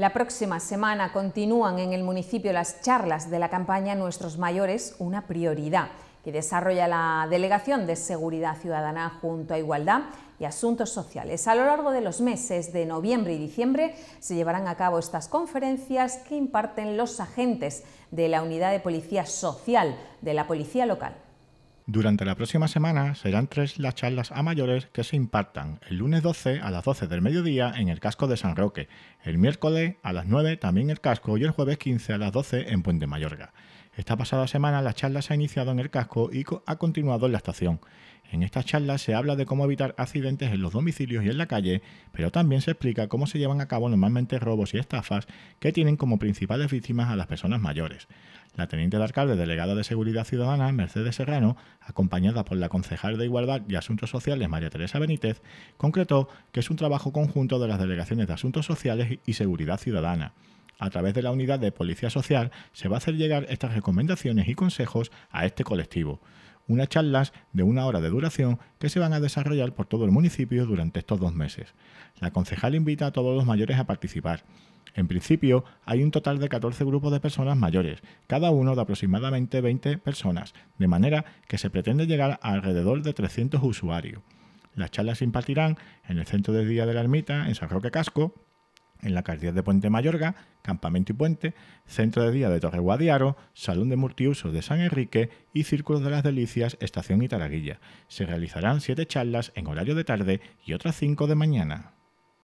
La próxima semana continúan en el municipio las charlas de la campaña Nuestros Mayores, una prioridad, que desarrolla la Delegación de Seguridad Ciudadana junto a Igualdad y Asuntos Sociales. A lo largo de los meses de noviembre y diciembre se llevarán a cabo estas conferencias que imparten los agentes de la Unidad de Policía Social de la Policía Local. Durante la próxima semana serán tres las charlas a mayores que se impartan el lunes 12 a las 12 del mediodía en el casco de San Roque, el miércoles a las 9 también en el casco y el jueves 15 a las 12 en Puente Mayorga. Esta pasada semana la charla se ha iniciado en el casco y ha continuado en la estación en esta charla se habla de cómo evitar accidentes en los domicilios y en la calle, pero también se explica cómo se llevan a cabo normalmente robos y estafas que tienen como principales víctimas a las personas mayores. La teniente de alcalde delegada de Seguridad Ciudadana, Mercedes Serrano, acompañada por la concejal de Igualdad y Asuntos Sociales, María Teresa Benítez, concretó que es un trabajo conjunto de las delegaciones de Asuntos Sociales y Seguridad Ciudadana. A través de la unidad de Policía Social se va a hacer llegar estas recomendaciones y consejos a este colectivo unas charlas de una hora de duración que se van a desarrollar por todo el municipio durante estos dos meses. La concejal invita a todos los mayores a participar. En principio, hay un total de 14 grupos de personas mayores, cada uno de aproximadamente 20 personas, de manera que se pretende llegar a alrededor de 300 usuarios. Las charlas se impartirán en el Centro de Día de la Ermita, en San Roque Casco, en la Cardía de Puente Mayorga, Campamento y Puente, Centro de Día de Torre Guadiaro, Salón de Multiusos de San Enrique y Círculo de las Delicias, Estación y Itaraguilla. Se realizarán siete charlas en horario de tarde y otras cinco de mañana.